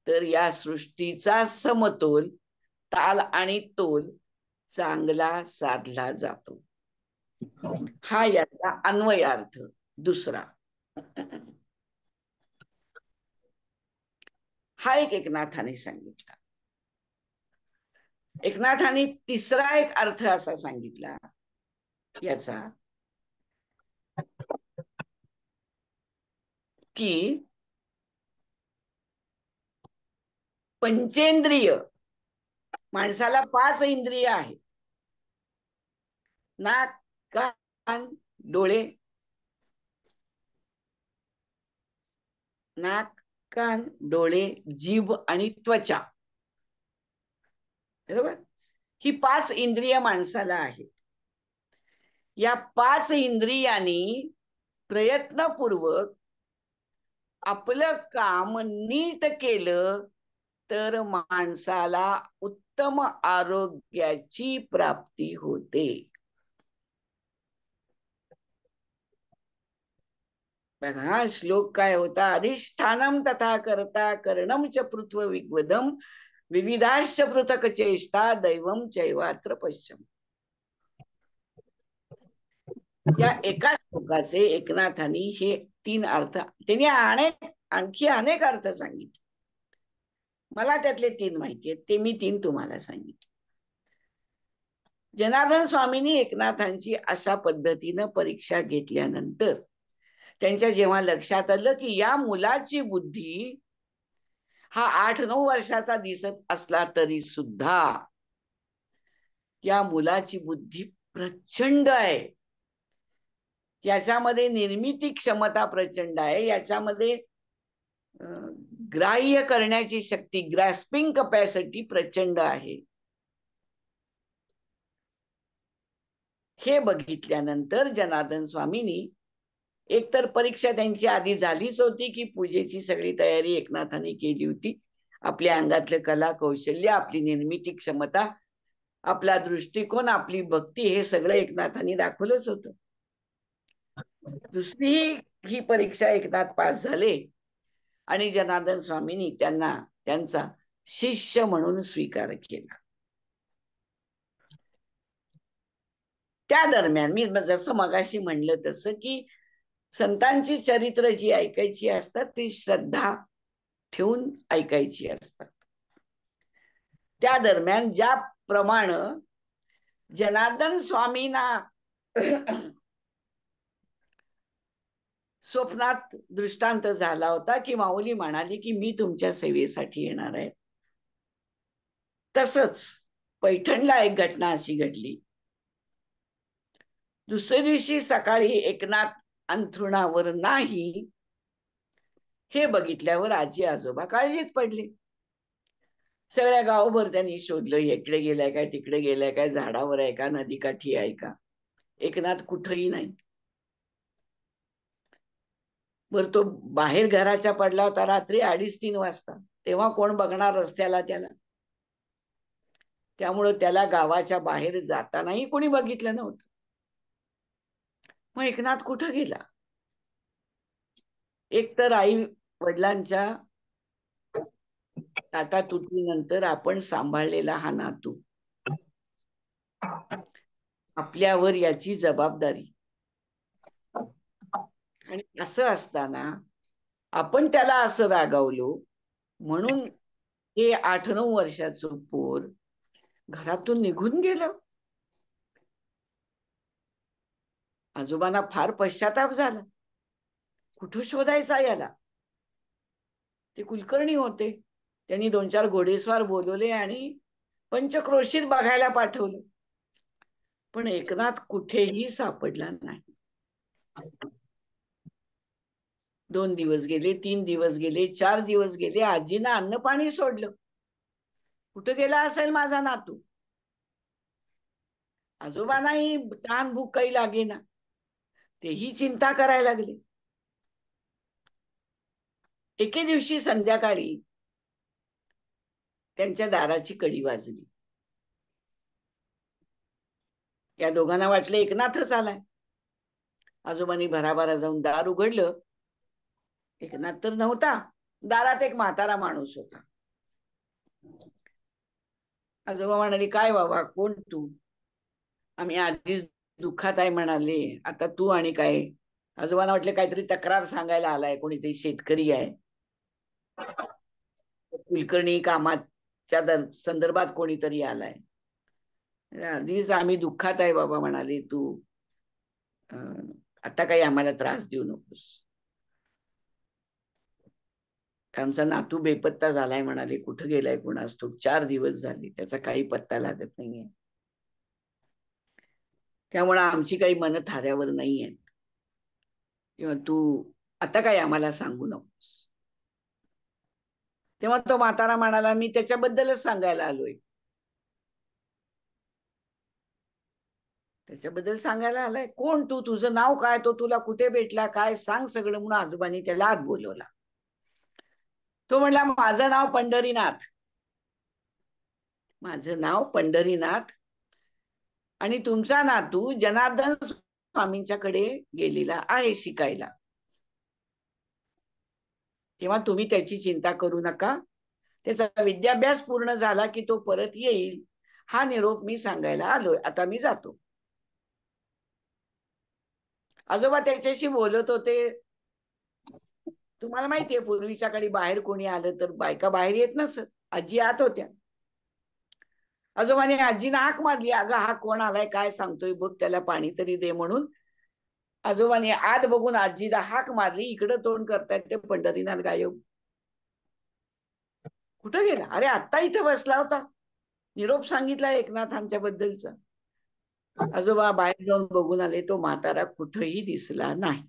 तर या सृष्टीचा समतोल ताल आणि तोल चांगला साधला जातो हा याचा अन्वयार्थ दुसरा हा एक एकनाथाने सांगितला एकनाथाने तिसरा एक अर्थ असा सांगितला याचा की पंचेंद्रिय माणसाला पाच इंद्रिय आहेत नाक कान डोळे नाक कान डोळे जीभ आणि त्वचा बरोबर ही पाच इंद्रिय माणसाला आहेत या पाच इंद्रियांनी प्रयत्नपूर्वक आपलं काम नीट केलं तर माणसाला उत्तम आरोग्याची प्राप्ती होते बघा श्लोक काय होता अधिष्ठानम तथा करता कर्णम च पृथ्व विग्वदम विविधाश्च पृथक चेष्टा दैवम चैवात्र पश्यम या एका श्लोकाचे एकनाथानी हे तीन अर्थ त्यांनी अनेक आणखी अनेक अर्थ सांगितले मला त्यातले तीन माहिती आहेत ते मी तीन तुम्हाला सांगितले जनार्दन स्वामींनी एकनाथांची अशा पद्धतीनं परीक्षा घेतल्यानंतर त्यांच्या जेव्हा लक्षात आलं की या मुलाची बुद्धी हा आठ नऊ वर्षाचा दिसत असला तरी सुद्धा या मुलाची बुद्धी प्रचंड आहे याच्यामध्ये निर्मिती क्षमता प्रचंड आहे याच्यामध्ये ग्राह्य करण्याची शक्ती ग्रॅस्पिंग कपॅसिटी प्रचंड आहे हे बघितल्यानंतर जनार्दन स्वामींनी एकतर परीक्षा त्यांची आधी झालीच होती की पूजेची सगळी तयारी एकनाथाने केली होती आपल्या अंगातलं कला कौशल्य आपली निर्मिती क्षमता आपला दृष्टिकोन आपली भक्ती हे सगळं एकनाथांनी दाखवलंच होतं दुसरी ही परीक्षा एकनाथ पास झाले आणि जनार्दन स्वामींनी त्यांना त्यांचा शिष्य म्हणून स्वीकार केला त्या दरम्यान मी जसं मगाशी म्हणलं तसं की संतांची चरित्र जी ऐकायची असतात ती श्रद्धा ठेवून ऐकायची असतात त्या दरम्यान ज्या प्रमाण जनार्दन स्वामींना स्वप्नात दृष्टांत झाला होता की माऊली म्हणाली की मी तुमच्या सेवेसाठी येणार आहे तसच पैठणला एक घटना अशी घडली दुसऱ्या दिवशी सकाळी एकनाथ अंथरुणावर नाही हे बघितल्यावर आजी आजोबा काळजीत पडले सगळ्या गावभर त्यांनी शोधलं इकडे गेलाय काय तिकडे गेलाय काय झाडावर आहे का नदीकाठी आहे का एकनाथ कुठंही नाही बर तो बाहेर घराच्या पडला होता रात्री अडीच तीन वाजता तेव्हा कोण बघणार रस्त्याला त्याला त्यामुळं त्याला गावाच्या बाहेर जातानाही कोणी बघितलं नव्हतं मग एकनाथ कुठं गेला एक तर आई वडिलांच्या ताटा नंतर आपण सांभाळलेला हा नातू आपल्यावर याची जबाबदारी आणि असं असताना आपण त्याला असं रागावलो म्हणून हे आठ नऊ वर्षाचं पोर घरातून निघून गेलं आजोबांना फार पश्चाताप झाला कुठं शोधायचा याला ते कुलकर्णी होते त्यांनी दोन चार घोडेस्वार बोलवले आणि पंचक्रोशीत बघायला पाठवलं पण एकनाथ कुठेही सापडला नाही दोन दिवस गेले तीन दिवस गेले चार दिवस गेले आजीनं अन्न पाणी सोडलं कुठं गेला असेल माझा नातू आजोबांनाही ताण भूक काही लागे ना तेही चिंता करायला लागले एके दिवशी संध्याकाळी त्यांच्या दाराची कडी वाजली या दोघांना वाटलं एकनाथच आलाय आजोबांनी भराभरा जाऊन दार उघडलं एकनाथ तर नव्हता दारात एक म्हातारा माणूस होता आजोबा म्हणाले काय बाबा कोण तू आम्ही आधीच दुःखात आहे म्हणाले आता तू आणि काय आजोबांना वाटले काहीतरी तक्रार सांगायला आलाय कोणीतरी शेतकरी आहे कुलकर्णी कामाच्या संदर्भात कोणीतरी आलाय आधीच आम्ही दुःखात आहे बाबा म्हणाले तू आता काही आम्हाला त्रास देऊ नकोस आमचा नातू बेपत्ता झालाय म्हणाले कुठं गेलाय कुणास तो चार दिवस झाले त्याचा काही पत्ता लागत नाहीये त्यामुळं आमची काही मन थाऱ्यावर नाही आहेत किंवा तू आता काय आम्हाला सांगू नकोस तेव्हा तो म्हातारा म्हणाला मी त्याच्याबद्दलच सांगायला आलोय त्याच्याबद्दल सांगायला आलाय कोण तू तुझं नाव काय तो तुला कुठे भेटला काय सांग सगळं म्हणून आजोबांनी त्याला आत बोलवला तो म्हणला माझं नाव पंढरीनाथ माझं नाव पंढरीनाथ आणि तुमचा नातू जनार्दन स्वामींच्याकडे गेलेला आहे शिकायला तेव्हा तुम्ही त्याची चिंता करू नका त्याचा विद्याभ्यास पूर्ण झाला की तो परत येईल हा निरोप मी सांगायला आलोय आता मी जातो आजोबा त्याच्याशी बोलत होते तुम्हाला माहितीये पूर्वीच्या काळी बाहेर कोणी आलं तर बायका बाहेर येत नसत आजी आत होत्या आजोबाने आजीनं हाक मारली अगं हा कोण आलाय काय सांगतोय बघ त्याला पाणी तरी दे म्हणून आजोबाने आत बघून आजीला हाक मारली इकडं तोंड करतायत ते पंढरीनाथ गायब कुठं गेला अरे आत्ता इथं बसला होता निरोप सांगितला एकनाथ बद्दलचा आजोबा बाहेर जाऊन बघून आले तो म्हातारा कुठंही दिसला नाही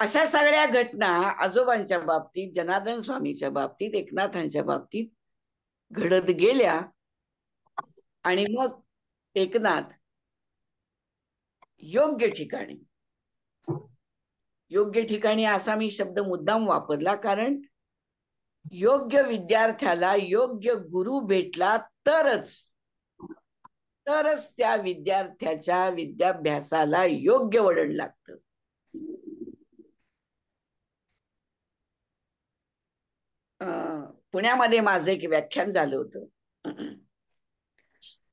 अशा सगळ्या घटना आजोबांच्या बाबतीत जनार्दन स्वामीच्या बाबतीत एकनाथांच्या बाबतीत घडत गेल्या आणि मग एकनाथ योग्य ठिकाणी योग्य ठिकाणी असा मी शब्द मुद्दाम वापरला कारण योग्य विद्यार्थ्याला योग्य गुरु भेटला तरच तरच त्या विद्यार्थ्याच्या विद्याभ्यासाला योग्य वळण लागतं पुण्यामध्ये माझं एक व्याख्यान झालं होत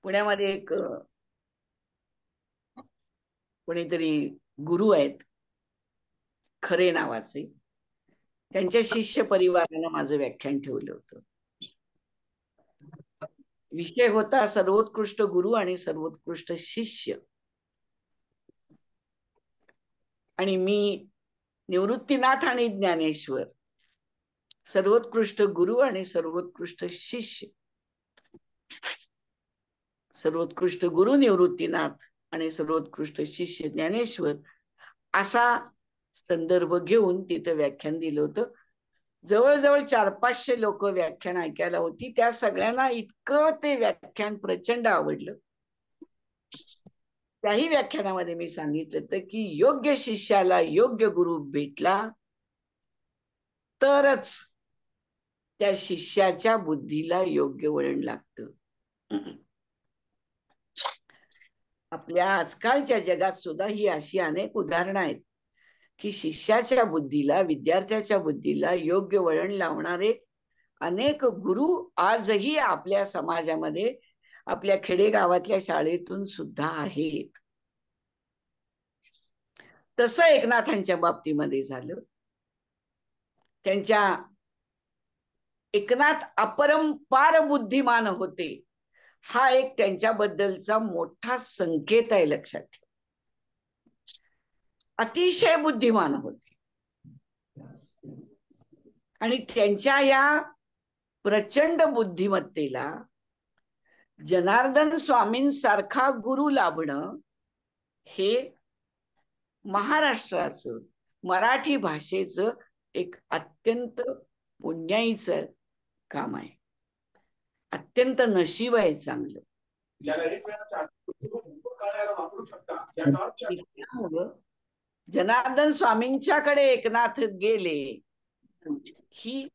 पुण्यामध्ये एक कोणीतरी गुरु आहेत खरे नावाचे त्यांच्या शिष्य परिवारानं माझं व्याख्यान ठेवलं होत विषय होता सर्वोत्कृष्ट गुरु आणि सर्वोत्कृष्ट शिष्य आणि मी निवृत्तीनाथ आणि ज्ञानेश्वर सर्वोत्कृष्ट गुरु आणि सर्वोत्कृष्ट शिष्य सर्वोत्कृष्ट गुरु निवृत्तीनाथ आणि सर्वोत्कृष्ट शिष्य ज्ञानेश्वर असा संदर्भ घेऊन तिथं व्याख्यान दिलं होतं जवळजवळ चार पाचशे लोक व्याख्यान ऐकायला होती त्या सगळ्यांना इतकं ते व्याख्यान प्रचंड आवडलं त्याही व्याख्यानामध्ये मी सांगितलं होतं की योग्य शिष्याला योग्य गुरु भेटला तरच त्या शिष्याच्या बुद्धीला योग्य वळण लागतं आपल्या आजकालच्या जगात सुद्धा ही अशी अनेक उदाहरणं आहेत की शिष्याच्या बुद्धीला विद्यार्थ्याच्या बुद्धीला योग्य वळण लावणारे अनेक गुरु आजही आपल्या समाजामध्ये आपल्या खेडेगावातल्या शाळेतून सुद्धा आहेत तसं एकनाथांच्या बाबतीमध्ये झालं त्यांच्या एकनाथ अपरंपार बुद्धिमान होते हा एक त्यांच्याबद्दलचा मोठा संकेत आहे लक्षात ठेव अतिशय बुद्धिमान होते आणि त्यांच्या या प्रचंड बुद्धिमत्तेला जनार्दन स्वामींसारखा गुरु लाभणं हे महाराष्ट्राचं मराठी भाषेचं एक अत्यंत पुण्याईचं काम आहे अत्यंत नशीब आहे चांगलं जनार्दन स्वामींच्याकडे एकनाथ गेले ही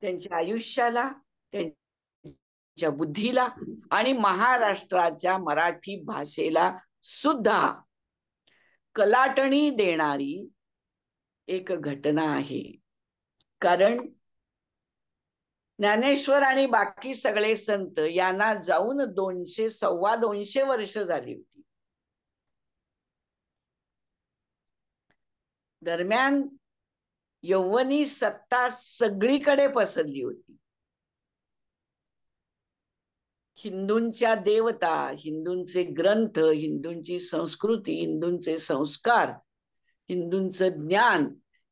त्यांच्या आयुष्याला त्यांच्या बुद्धीला आणि महाराष्ट्राच्या मराठी भाषेला सुद्धा कलाटणी देणारी एक घटना आहे कारण ज्ञानेश्वर आणि बाकी सगळे संत यांना जाऊन दोनशे सव्वा दोनशे वर्ष झाली होती दरम्यान यौवनी सत्ता सगळीकडे पसरली होती हिंदूंच्या देवता हिंदूंचे ग्रंथ हिंदूंची संस्कृती हिंदूंचे संस्कार हिंदूंचं ज्ञान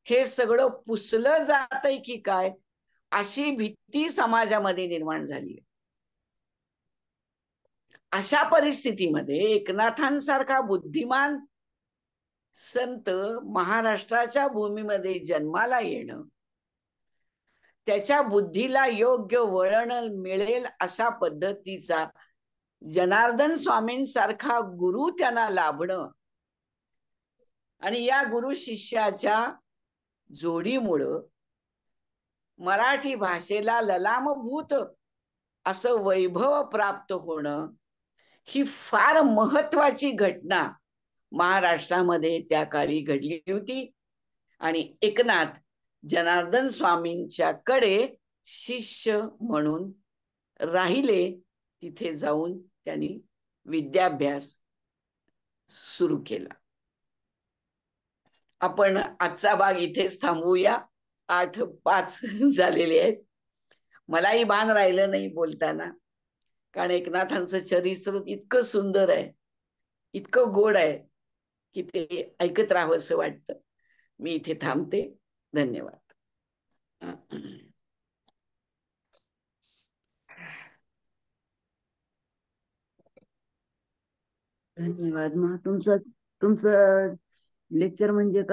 हे सगळं पुसलं जात की काय अशी भीती समाजामध्ये निर्माण झाली अशा परिस्थितीमध्ये एकनाथांसारखा बुद्धिमान संत महाराष्ट्राच्या भूमीमध्ये जन्माला येणं त्याच्या बुद्धीला योग्य वळण मिळेल अशा पद्धतीचा जनार्दन स्वामींसारखा गुरु त्यांना लाभणं आणि या गुरु शिष्याच्या जोडीमुळं मराठी भाषेला ललामभूत असं वैभव प्राप्त होणं ही फार महत्वाची घटना महाराष्ट्रामध्ये त्या काळी घडली होती आणि एकनाथ जनार्दन स्वामींच्या कडे शिष्य म्हणून राहिले तिथे जाऊन त्यांनी विद्याभ्यास सुरू केला आपण आजचा भाग इथेच थांबूया आठ पाच झालेले आहेत मलाही भान राहिलं नाही बोलताना कारण एकनाथांचं चरित्र इतकं सुंदर आहे इतकं गोड आहे की ते ऐकत राहावं असं वाटतं मी इथे थांबते धन्यवाद धन्यवाद मग तुमचं तुमचं लेक्चर म्हणजे